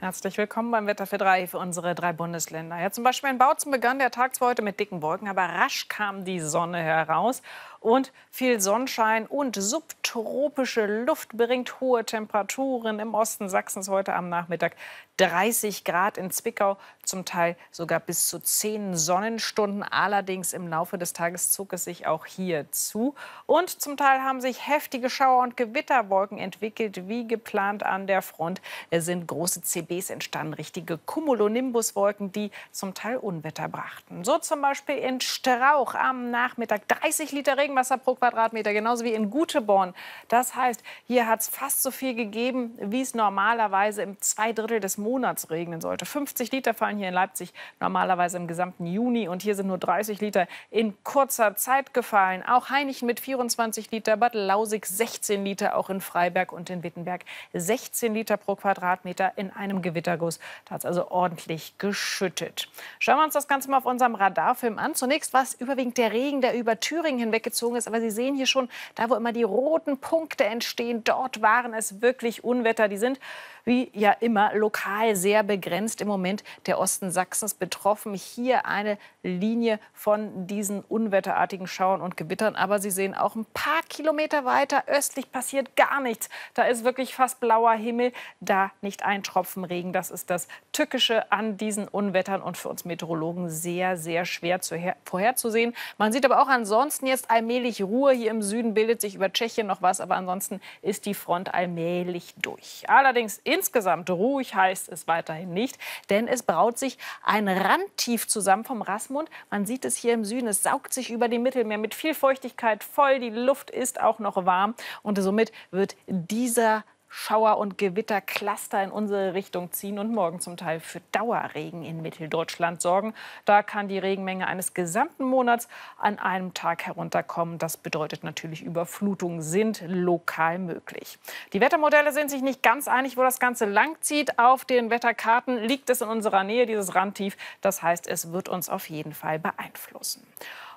Herzlich willkommen beim Wetter für drei für unsere drei Bundesländer. Ja, zum Beispiel in Bautzen begann der Tag zwar heute mit dicken Wolken, aber rasch kam die Sonne heraus und viel Sonnenschein und subtropische Luft bringt hohe Temperaturen im Osten Sachsens heute am Nachmittag. 30 Grad in Zwickau, zum Teil sogar bis zu 10 Sonnenstunden. Allerdings im Laufe des Tages zog es sich auch hier zu. Und zum Teil haben sich heftige Schauer und Gewitterwolken entwickelt, wie geplant an der Front. Es sind große CBs entstanden, richtige Cumulonimbuswolken, die zum Teil Unwetter brachten. So zum Beispiel in Strauch am Nachmittag 30 Liter Regen. Regenwasser pro Quadratmeter, genauso wie in Guteborn. Das heißt, hier hat es fast so viel gegeben, wie es normalerweise im zwei Drittel des Monats regnen sollte. 50 Liter fallen hier in Leipzig normalerweise im gesamten Juni und hier sind nur 30 Liter in kurzer Zeit gefallen. Auch Heinichen mit 24 Liter, Bad Lausig 16 Liter, auch in Freiberg und in Wittenberg 16 Liter pro Quadratmeter in einem Gewitterguss. Da hat es also ordentlich geschüttet. Schauen wir uns das Ganze mal auf unserem Radarfilm an. Zunächst war es überwiegend der Regen, der über Thüringen hinweggezogen gezogen ist. Aber Sie sehen hier schon, da wo immer die roten Punkte entstehen, dort waren es wirklich Unwetter. Die sind wie ja immer lokal sehr begrenzt im Moment der Osten Sachsens betroffen. Hier eine Linie von diesen unwetterartigen Schauern und Gewittern. Aber Sie sehen auch ein paar Kilometer weiter östlich passiert gar nichts. Da ist wirklich fast blauer Himmel, da nicht ein Tropfen Regen. Das ist das Tückische an diesen Unwettern und für uns Meteorologen sehr, sehr schwer zu vorherzusehen. Man sieht aber auch ansonsten jetzt ein allmählich Ruhe. Hier im Süden bildet sich über Tschechien noch was, aber ansonsten ist die Front allmählich durch. Allerdings insgesamt ruhig heißt es weiterhin nicht, denn es braut sich ein Randtief zusammen vom Rasmund. Man sieht es hier im Süden, es saugt sich über dem Mittelmeer mit viel Feuchtigkeit voll. Die Luft ist auch noch warm und somit wird dieser Schauer und Gewittercluster in unsere Richtung ziehen und morgen zum Teil für Dauerregen in Mitteldeutschland sorgen. Da kann die Regenmenge eines gesamten Monats an einem Tag herunterkommen. Das bedeutet natürlich, Überflutungen sind lokal möglich. Die Wettermodelle sind sich nicht ganz einig, wo das Ganze langzieht. Auf den Wetterkarten liegt es in unserer Nähe, dieses Randtief. Das heißt, es wird uns auf jeden Fall beeinflussen.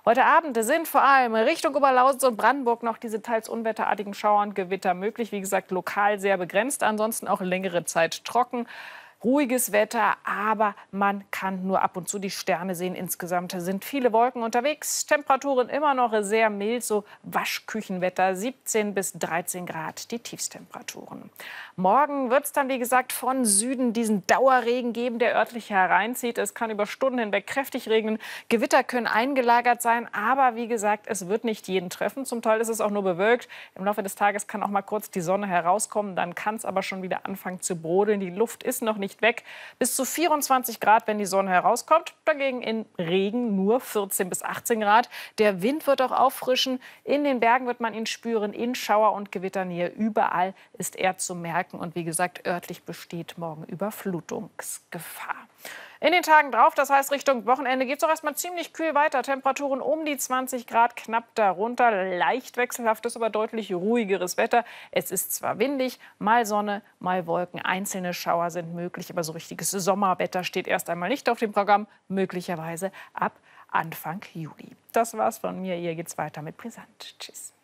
Heute Abend sind vor allem Richtung Oberlausitz und Brandenburg noch diese teils unwetterartigen Schauer und Gewitter möglich. Wie gesagt, lokal sehr begrenzt, ansonsten auch längere Zeit trocken ruhiges Wetter, aber man kann nur ab und zu die Sterne sehen. Insgesamt sind viele Wolken unterwegs, Temperaturen immer noch sehr mild, so Waschküchenwetter, 17 bis 13 Grad die Tiefstemperaturen. Morgen wird es dann, wie gesagt, von Süden diesen Dauerregen geben, der örtlich hereinzieht. Es kann über Stunden hinweg kräftig regnen, Gewitter können eingelagert sein, aber wie gesagt, es wird nicht jeden treffen. Zum Teil ist es auch nur bewölkt. Im Laufe des Tages kann auch mal kurz die Sonne herauskommen, dann kann es aber schon wieder anfangen zu brodeln. Die Luft ist noch nicht nicht weg. Bis zu 24 Grad, wenn die Sonne herauskommt. Dagegen in Regen nur 14 bis 18 Grad. Der Wind wird auch auffrischen. In den Bergen wird man ihn spüren, in Schauer- und Gewitternähe. Überall ist er zu merken. Und wie gesagt, örtlich besteht morgen Überflutungsgefahr. In den Tagen drauf, das heißt Richtung Wochenende, geht es auch erstmal ziemlich kühl weiter. Temperaturen um die 20 Grad, knapp darunter. Leicht wechselhaftes, aber deutlich ruhigeres Wetter. Es ist zwar windig, mal Sonne, mal Wolken. Einzelne Schauer sind möglich, aber so richtiges Sommerwetter steht erst einmal nicht auf dem Programm. Möglicherweise ab Anfang Juli. Das war's von mir. Hier geht's weiter mit Brisant. Tschüss.